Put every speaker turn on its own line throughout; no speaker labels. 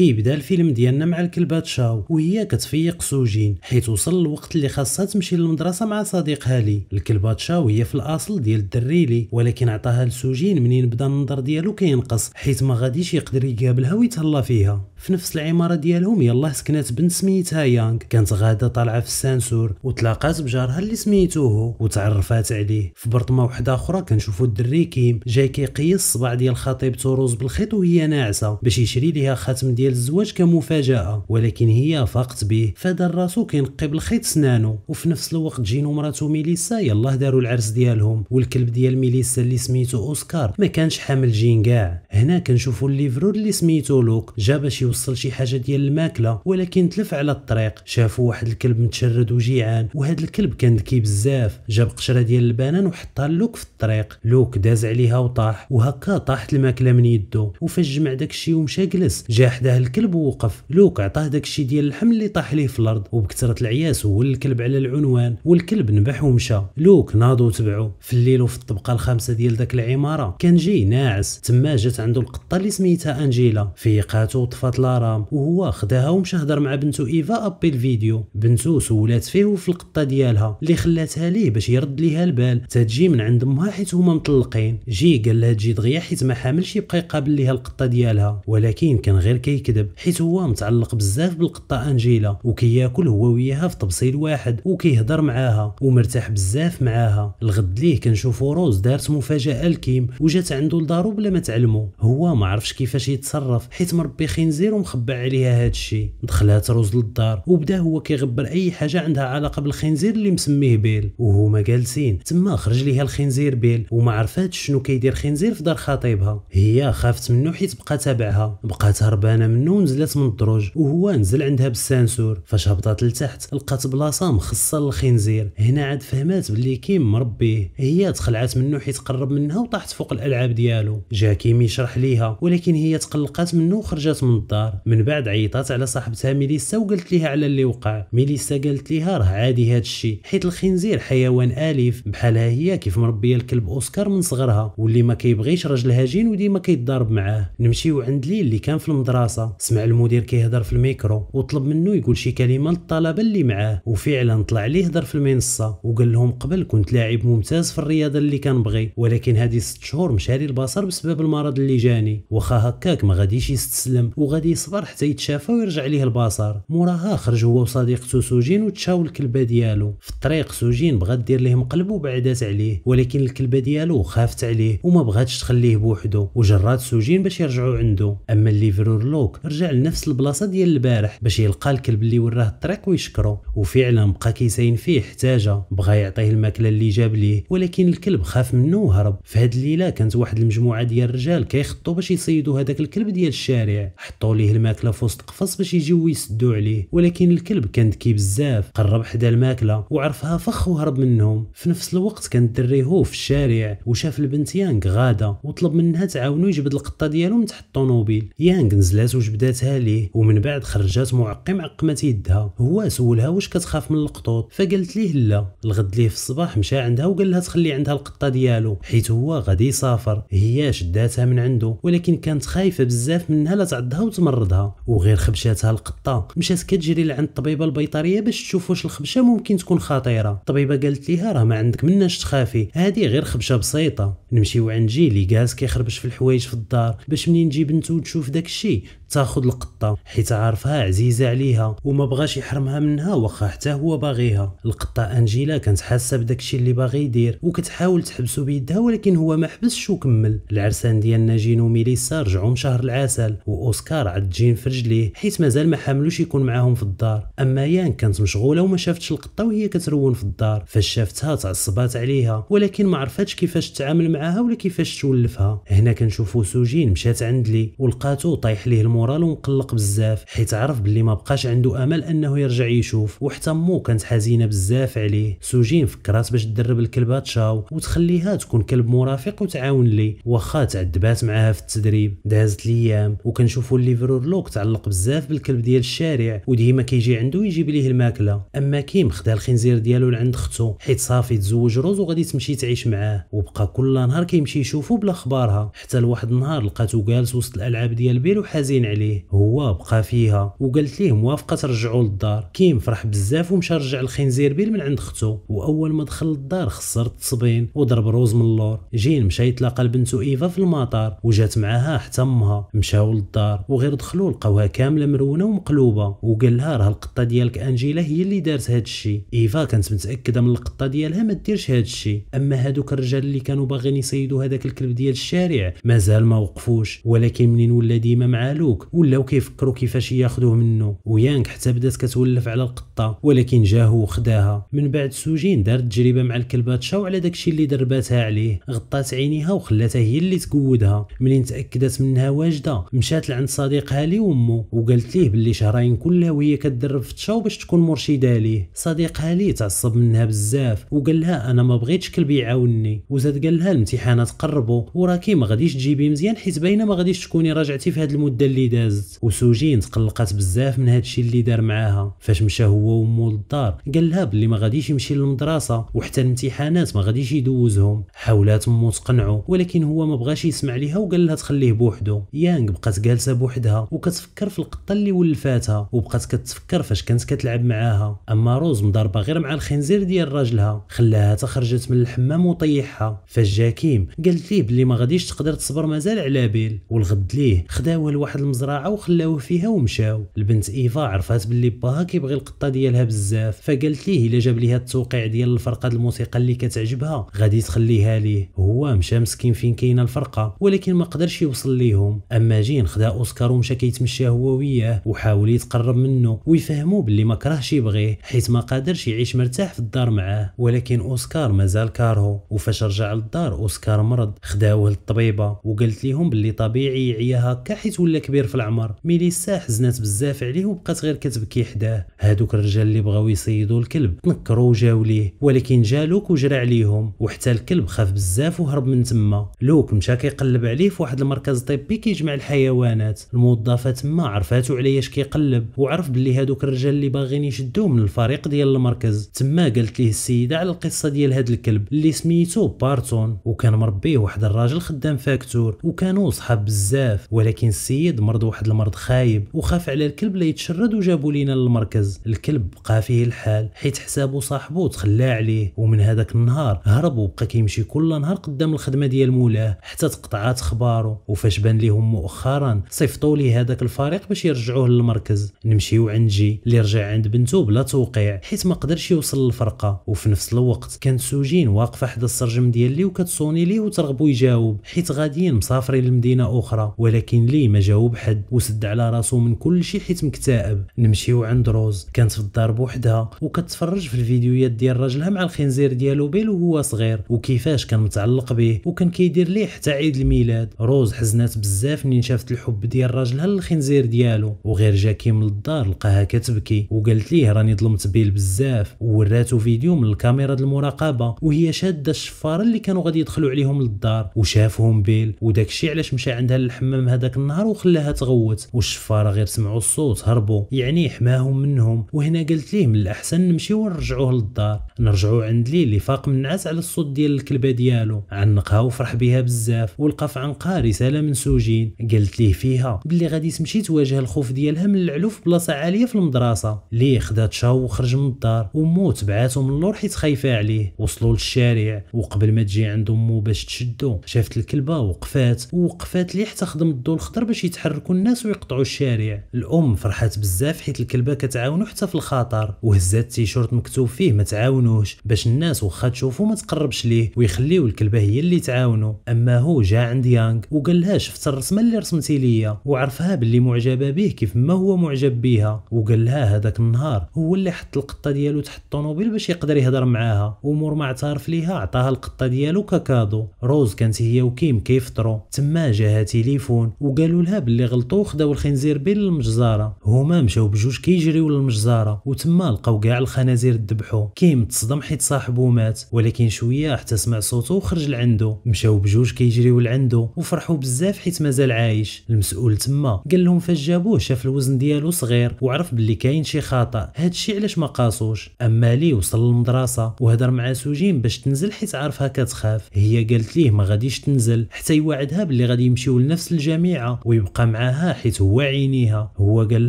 كيبدا الفيلم ديالنا مع الكلبات شاو وهي كتفيق سوجين حيت وصل الوقت اللي خاصها تمشي للمدرسه مع صديقها لي الكلبات شاو هي في الاصل ديال الدري لي ولكن عطاها لسوجين منين بدا النظر ديالو كينقص حيت ما غاديش يقدر يقابلها ويتهلا فيها في نفس العماره ديالهم يلاه سكنات بنت سميتها يانغ كانت غاده طالعه في السانسور وتلاقات بجارها اللي سميتوه وتعرفات عليه في برطمه وحده اخرى كنشوفوا الدري كيم جاي كيقيس الصباع ديال خطيبته روز بالخيط وهي ناعسه باش يشري ليها خاتم ديال ديال الزواج كمفاجاه ولكن هي فاقت به فدار راسو كينقب الخيط سنانو وفي نفس الوقت جينو مراتو ميليسا يلاه داروا العرس ديالهم والكلب ديال ميليسا اللي سميتو اوسكار ما كانش حامل جين كاع هنا كنشوفوا الليفرور اللي سميتو لوك جا باش يوصل شي حاجه ديال الماكله ولكن تلف على الطريق شافوا واحد الكلب متشرد وجيعان وهاد الكلب كان ذكي بزاف جاب قشره ديال البنان وحطها لوك في الطريق لوك داز عليها وطاح وهكا طاحت الماكله من يدو وفاش جمع داكشي ومشى جلس جا حدا داه الكلب ووقف لوك عطاه داكشي ديال اللحم اللي طاح ليه في الارض وبكثره العياس ول الكلب على العنوان والكلب نبح ومشى لوك ناضو وتبعو في الليل وفي الطبقه الخامسه ديال داك العماره كان جي ناعس تما جات عنده القطه اللي سميتها انجيلا فيقاتو وطفات لارام وهو خداها ومشى هضر مع بنتو ايفا ابي الفيديو بنتو سولات فيه وفي القطه ديالها اللي خلاتها ليه باش يرد ليها البال تجي من عند امها حيت هما مطلقين جي قال لها تجي دغيا حيت ما حاملش يبقى يقابل ليها القطه ديالها ولكن كان غير كي كيكذب حيت هو متعلق بزاف بالقطه انجيلا وكياكل هو وياها في طبسيل واحد وكيهضر معاها ومرتاح بزاف معاها الغد ليه كنشوفو روز دارت مفاجاه لكيم وجات عنده لدارو بلا ما تعلمو هو ما عرفش كيفاش يتصرف حيت مربي خنزير ومخبع عليها هادشي دخلات روز للدار وبدا هو كيغبر اي حاجه عندها علاقه بالخنزير اللي مسميه بيل وهما جالسين تما خرج ليها الخنزير بيل وما عرفاتش شنو كيدير خنزير في دار خطيبها هي خافت منه حيت بقى تابعها بقات هربانه منه ونزلات من الدروج وهو نزل عندها بالسانسور فاش هبطات لتحت لقات بلاصه مخصصه للخنزير هنا عاد فهمات بلي كيم مربيه هي تخلعات منه حيت قرب منها وطاحت فوق الالعاب ديالو جا كيم يشرح ليها ولكن هي تقلقات منه وخرجات من الدار من بعد عيطات على صاحبتها ميليسا وقالت ليها على اللي وقع ميليسا قالت ليها راه عادي هاد الشيء حيت الخنزير حيوان اليف بحالها هي كيف مربيه الكلب اوسكار من صغرها واللي ما كيبغيش راجل هجين وديما كيتضارب معاه نمشيو عند ليل اللي كان في المدرسه الكلاسة سمع المدير كيهضر في الميكرو وطلب منه يقول شي كلمة للطلبة اللي معاه وفعلا طلع ليه هضر في المنصة وقال لهم قبل كنت لاعب ممتاز في الرياضة اللي كنبغي ولكن هذه ست شهور مشاري البصر بسبب المرض اللي جاني واخا هكاك ما غاديش يستسلم وغادي يصبر حتى يتشافى ويرجع ليه البصر موراها خرج هو وصديقته سوجين وتشاو الكلبة ديالو في الطريق سوجين بغات دير ليه مقلب وبعدات عليه ولكن الكلبة ديالو خافت عليه وما بغاتش تخليه بوحدو وجرات سوجين باش يرجعوا عنده اما الليفرورلو مبروك رجع لنفس البلاصه ديال البارح باش يلقى الكلب اللي وراه الطريق ويشكرو وفعلا بقى كيساين فيه احتاجه بغى يعطيه الماكله اللي جاب ليه ولكن الكلب خاف منه وهرب في الليله كانت واحد المجموعه ديال الرجال كيخطوا باش يصيدوا هذاك الكلب ديال الشارع حطوا ليه الماكله في وسط قفص باش يجيو يسدوا عليه ولكن الكلب كان ذكي بزاف قرب حدا الماكله وعرفها فخ وهرب منهم في نفس الوقت كان الدري هو في الشارع وشاف البنت يانغ غاده وطلب منها تعاونو يجبد القطه ديالو من تحت الطوموبيل يانغ نزلات زوج ليه ومن بعد خرجات معقم معقمات يدها هو سولها واش كتخاف من القطوط فقالت ليه لا الغد ليه في الصباح مشى عندها وقال لها تخلي عندها القطه ديالو حيت هو غادي يسافر هي شداتها من عنده ولكن كانت خايفه بزاف منها لا تعضها وتمرضها وغير خبشاتها القطه مشات كتجري لعند الطبيبه البيطريه باش تشوف واش الخبشه ممكن تكون خطيره الطبيبه قالت ليها راه ما عندك مناش تخافي هذه غير خبشه بسيطه نمشيو عند جي اللي كيخربش في الحوايج في الدار باش منين تجي بنتو تشوف داك الشيء تاخذ القطه حيت عارفها عزيزه عليها وما بغاش يحرمها منها واخا حتى هو باغيها القطه انجيلا كانت حاسه بداكشي اللي باغي يدير وكتحاول تحبسو بيدها ولكن هو ما حبسش وكمل العرسان ديالنا ناجين وميليسا رجعوا من شهر العسل واوسكار عاد جين في رجليه حيت مازال ما حاملوش يكون معاهم في الدار اما يان كانت مشغوله وما شافتش القطه وهي كترون في الدار فاش شافتها تعصبات عليها ولكن ما عرفتش كيفاش تتعامل معاها ولا كيفاش تولفها هنا كنشوفو سوجين مشات عند لي ولقاتو طايح ليه المو المورال مقلق بزاف حيت عرف بلي ما بقاش عنده امل انه يرجع يشوف وحتى مو كانت حزينه بزاف عليه سوجين فكرات باش تدرب الكلبه تشاو وتخليها تكون كلب مرافق وتعاون لي واخا تعذبات معاها في التدريب دازت الايام وكنشوفوا الليفرور لوك تعلق بزاف بالكلب ديال الشارع وديما كيجي عنده يجيب ليه الماكله اما كيم خدا الخنزير ديالو لعند اختو حيت صافي تزوج روز وغادي تمشي تعيش معاه وبقى كل نهار كيمشي يشوفو بلا خبارها حتى لواحد النهار لقاتو جالس وسط الالعاب ديال بيل وحزين عليه هو بقى فيها وقالت ليه موافقه ترجعوا للدار كيم فرح بزاف ومشى رجع الخنزير بيل من عند اختو واول ما دخل للدار خسر التصبين وضرب روز من اللور جين مشى يتلاقى لبنته ايفا في المطار وجات معاها حتى امها مشاو للدار وغير دخلوا لقاوها كامله مرونه ومقلوبه وقال لها راه القطه ديالك انجيلا هي اللي دارت هادشي الشيء ايفا كانت متاكده من القطه ديالها ما ديرش هادشي الشيء اما هادوك الرجال اللي كانوا باغيين يصيدوا هذاك الكلب ديال الشارع مازال ما وقفوش ولكن منين ولا ديما مع لوك مملوك ولاو كيفكروا كيفاش ياخذوه منه ويانك حتى بدات كتولف على القطه ولكن جاه وخداها من بعد سوجين دار تجربه مع الكلبه تشاو على داكشي اللي درباتها عليه غطات عينيها وخلاتها هي اللي تقودها منين تاكدت منها واجده مشات لعند صديقها لي وامه وقالت ليه باللي شهرين كلها وهي كتدرب في تشاو باش تكون مرشده ليه صديقها لي تعصب منها بزاف وقال لها انا ما بغيتش كلبي يعاوني وزاد قال لها الامتحانات قربوا وراكي ما غاديش تجيبي مزيان حيت باينه ما غاديش تكوني راجعتي في هذه المده اللي دازت وسوجين تقلقات بزاف من هادشي اللي دار معاها فاش مشى هو ومو للدار قال لها بلي ما غاديش يمشي للمدرسه وحتى الامتحانات ما غاديش يدوزهم حاولات مو تقنعو ولكن هو ما بغاش يسمع ليها وقال لها تخليه بوحدو يانغ بقات جالسه بوحدها وكتفكر في القطه اللي ولفاتها وبقات كتفكر فاش كانت كتلعب معاها اما روز مضاربه غير مع الخنزير ديال راجلها خلاها تخرجت من الحمام وطيحها فاش جاكيم قالت ليه بلي ما غاديش تقدر تصبر مازال على بيل والغد ليه خداوها لواحد المزرعه وخلاوه فيها ومشاو البنت ايفا عرفات باللي باها كيبغي القطه ديالها بزاف فقالت ليه الا جاب ليها التوقيع ديال الفرقه الموسيقى اللي كتعجبها غادي تخليها ليه هو مشى مسكين فين كاينه الفرقه ولكن ما قدرش يوصل ليهم اما جين خدا اوسكار ومشى كيتمشى هو وياه وحاول يتقرب منه ويفهمو باللي ما كرهش يبغيه حيت ما قادرش يعيش مرتاح في الدار معاه ولكن اوسكار مازال كارهو وفاش رجع للدار اوسكار مرض خداوه للطبيبه وقالت ليهم باللي طبيعي يعيا هكا حيت ولا كبير كبير في العمر ميليسا حزنات بزاف عليه وبقات غير كتبكي حداه هادوك الرجال اللي بغاو يصيدوا الكلب تنكروا وجاو ليه ولكن جا لوك وجرى عليهم وحتى الكلب خاف بزاف وهرب من تما لوك مشى كيقلب عليه في واحد المركز الطبي كيجمع الحيوانات الموظفه تما عرفاتو على اش كيقلب وعرف بلي هادوك الرجال اللي باغيين يشدوه من الفريق ديال المركز تما قالت ليه السيده على القصه ديال هاد الكلب اللي سميتو بارتون وكان مربيه واحد الراجل خدام فاكتور وكانوا صحاب بزاف ولكن السيد المرض واحد المرض خايب وخاف على الكلب لا يتشرد وجابوا لينا للمركز الكلب بقى فيه الحال حيت حسابو صاحبو تخلى عليه ومن هذاك النهار هرب وبقى كيمشي كل نهار قدام الخدمه ديال مولاه حتى تقطعات اخبارو وفاش بان ليهم مؤخرا صيفطوا ليه هذاك الفريق باش يرجعوه للمركز نمشيو عند جي اللي رجع عند بنته بلا توقيع حيت ما قدرش يوصل للفرقه وفي نفس الوقت كانت سوجين واقفه حدا السرجم ديال لي وكتصوني ليه وترغبو يجاوب حيت غاديين مسافرين لمدينه اخرى ولكن لي ما جاوب بوحد وسد على راسو من كل شيء حيت مكتئب نمشيو عند روز كانت في الدار بوحدها وكتفرج في الفيديوهات ديال راجلها مع الخنزير ديالو بيل وهو صغير وكيفاش كان متعلق به وكان كيدير ليه حتى عيد الميلاد روز حزنات بزاف منين شافت الحب ديال راجلها للخنزير ديالو وغير جاكي من الدار لقاها كتبكي وقالت ليه راني ظلمت بيل بزاف ووراتو فيديو من الكاميرا المراقبه وهي شاده الشفاره اللي كانوا غادي يدخلوا عليهم للدار وشافهم بيل وداكشي علاش مشى عندها للحمام هذاك النهار وخلاها تغوت والشفارة غير سمعوا الصوت هربوا يعني حماهم منهم وهنا قلت ليه من الأحسن نمشيو ونرجعوه للدار نرجعو عند لي اللي فاق من النعاس على الصوت ديال الكلبة ديالو عنقها وفرح بها بزاف ولقى في عنقها رسالة من سوجين قالت ليه فيها باللي غادي تمشي تواجه الخوف ديالها من العلوف بلاصة عالية في المدرسة ليه خدا تشاو وخرج من الدار ومو تبعاته من اللور حيت خايفة عليه وصلوا للشارع وقبل ما تجي عند امو باش تشدو شافت الكلبة وقفات ووقفات ليه حتى خدم الضو الخضر باش يتحرك حركوا الناس ويقطعوا الشارع الام فرحات بزاف حيت الكلبه كتعاونو حتى في الخطر وهزات تيشورت مكتوب فيه ما تعاونوش باش الناس واخا تشوفو ما تقربش ليه ويخليو الكلبه هي اللي تعاونو اما هو جا عند يانغ وقال لها شفت الرسمه اللي رسمتي ليا وعرفها باللي معجبه به كيف ما هو معجب بها وقال لها هذاك النهار هو اللي حط القطه ديالو تحت الطوموبيل باش يقدر يهضر معاها ومور ما اعترف ليها عطاها القطه ديالو ككادو روز كانت هي وكيم كيفطرو تما جاها تليفون وقالوا لها باللي غلطوا خداو الخنزير بين المجزره هما مشاو بجوج كيجريو للمجزره وتما لقاو كاع الخنازير ذبحو كيم تصدم حيت صاحبو مات ولكن شويه حتى سمع صوتو وخرج لعندو مشاو بجوج كيجريو لعندو وفرحوا بزاف حيت مازال عايش المسؤول تما قال لهم فاش جابوه شاف الوزن ديالو صغير وعرف باللي كاين شي خطا هادشي علاش ما قاسوش اما لي وصل للمدرسه وهدر مع سوجين باش تنزل حيت عارفها كتخاف هي قالت ليه ما غاديش تنزل حتى يوعدها باللي غادي يمشيو لنفس الجامعه ويبقى مع معاها حيت هو عينيها هو قال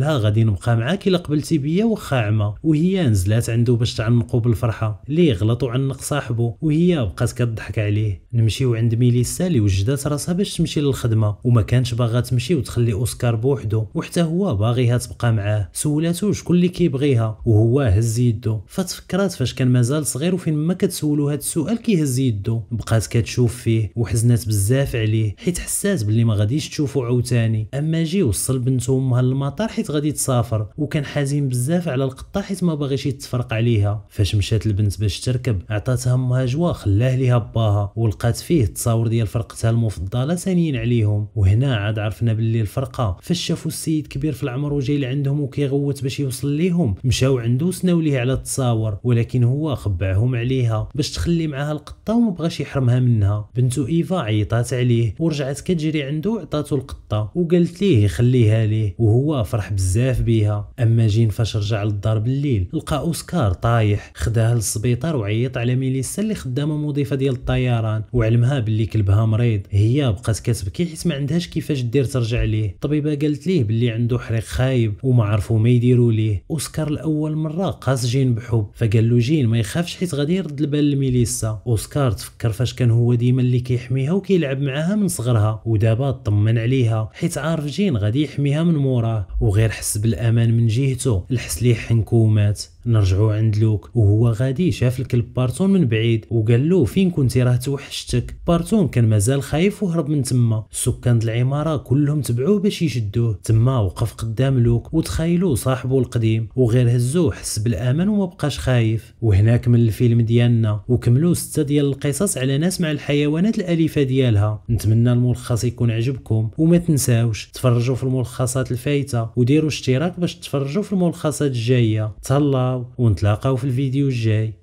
لها غادي نبقى معاك الا قبلتي بيا واخا عمى وهي نزلات عنده باش تعنقو بالفرحه ليه غلط وعنق صاحبه وهي بقات كضحك عليه نمشيو عند ميليسا اللي وجدات راسها باش تمشي للخدمه وما كانش باغا تمشي وتخلي اوسكار بوحدو وحتى هو باغيها تبقى معاه سولاتو شكون اللي كيبغيها وهو هز يدو فتفكرات فاش كان مازال صغير وفين ما كتسولو هاد السؤال كيهز يدو بقات كتشوف فيه وحزنات بزاف عليه حيت حسات باللي ما غاديش تشوفو عاوتاني اما جي وصل بنته امها للمطار حيت غادي تسافر وكان حزين بزاف على القطه حيت ما باغيش يتفرق عليها فاش مشات البنت باش تركب عطاتها امها جوا خلاه ليها باها ولقات فيه التصاور ديال فرقتها المفضله ثانيين عليهم وهنا عاد عرفنا باللي الفرقه فاش شافوا السيد كبير في العمر وجاي لعندهم وكيغوت باش يوصل ليهم مشاو عنده وسناو ليه على التصاور ولكن هو خبعهم عليها باش تخلي معاها القطه وما بغاش يحرمها منها بنتو ايفا عيطات عليه ورجعت كتجري عنده عطاتو القطه وقال قالت ليه يخليها ليه وهو فرح بزاف بيها اما جين فاش رجع للدار بالليل لقى اوسكار طايح خداها للسبيطار وعيط على ميليسا اللي خدامه مضيفه ديال الطيران وعلمها باللي كلبها مريض هي بقات كتبكي حيت ما عندهاش كيفاش دير ترجع ليه الطبيبه قالت ليه باللي عنده حريق خايب وما عرفوا ما يديروا ليه اوسكار لاول مره قاس جين بحب فقال له جين ما يخافش حيت غادي يرد البال لميليسا اوسكار تفكر فاش كان هو ديما اللي كيحميها وكيلعب معاها من صغرها ودابا طمن عليها حيت عارف جين غادي يحميها من موراه وغير حس بالامان من جهته الحس ليه حنكومات نرجعو عند لوك وهو غادي شاف الكلب بارتون من بعيد وقال له فين كنتي راه توحشتك بارتون كان مازال خايف وهرب من تما سكان العماره كلهم تبعوه باش يشدوه تما وقف قدام لوك وتخيلوا صاحبه القديم وغير هزوه حس بالامان وما بقاش خايف وهنا كمل الفيلم ديالنا وكملوا ستة ديال القصص على ناس مع الحيوانات الاليفه ديالها نتمنى الملخص يكون عجبكم وما تنساوش تفرجوا في الملخصات الفايته وديروا اشتراك باش تفرجوا في الملخصات الجايه تهلاو ونتلاقاو في الفيديو الجاي